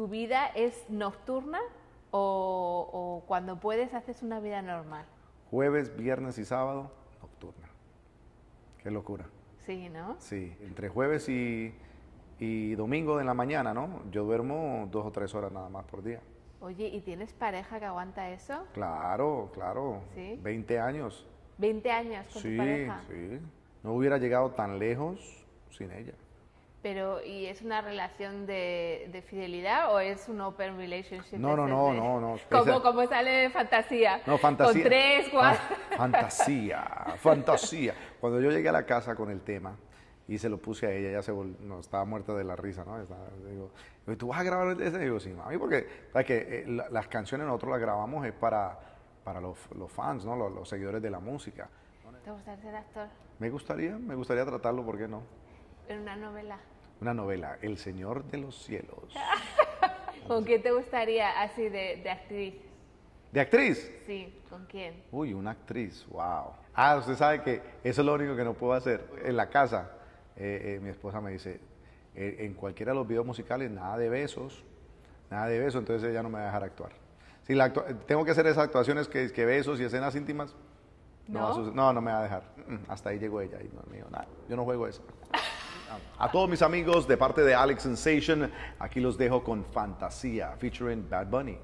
¿Tu vida es nocturna o, cuando puedes haces una vida normal? Jueves, viernes y sábado, nocturna. Qué locura. Sí, ¿no? Sí, entre jueves y, domingo de la mañana, ¿no? Yo duermo dos o tres horas nada más por día. Oye, ¿y tienes pareja que aguanta eso? Claro, claro. ¿Sí? 20 años. 20 años con tu pareja. Sí, sí. No hubiera llegado tan lejos sin ella. Pero, ¿y es una relación de, fidelidad o es un open relationship? No, no, no, no, no. Como, como sale de fantasía. No, fantasía. Con tres, ah, cuatro. fantasía, fantasía. Cuando yo llegué a la casa con el tema y se lo puse a ella, ya se no, estaba muerta de la risa, ¿no? Le digo, ¿tú vas a grabar ese? Digo, sí, mami, porque eh, las canciones nosotros las grabamos es para, para los, fans, ¿no? los seguidores de la música. ¿Te gustaría ser actor? Me gustaría, me gustaría tratarlo, ¿por qué no? En una novela. Una novela, El Señor de los Cielos. ¿Con quién te gustaría así de, actriz? ¿De actriz? Sí, ¿con quién? Uy, una actriz, wow. Ah, usted sabe que eso es lo único que no puedo hacer. En la casa, eh, eh, mi esposa me dice, eh, en cualquiera de los videos musicales, nada de besos, nada de besos, entonces ella no me va a dejar actuar. Si tengo que hacer esas actuaciones que, que besos y escenas íntimas, no, no, me va a dejar. Mm, hasta ahí llegó ella y no, mío nada, yo no juego eso. A todos mis amigos, de parte de Alex Sensation, aquí los dejo con Fantasía, featuring Bad Bunny.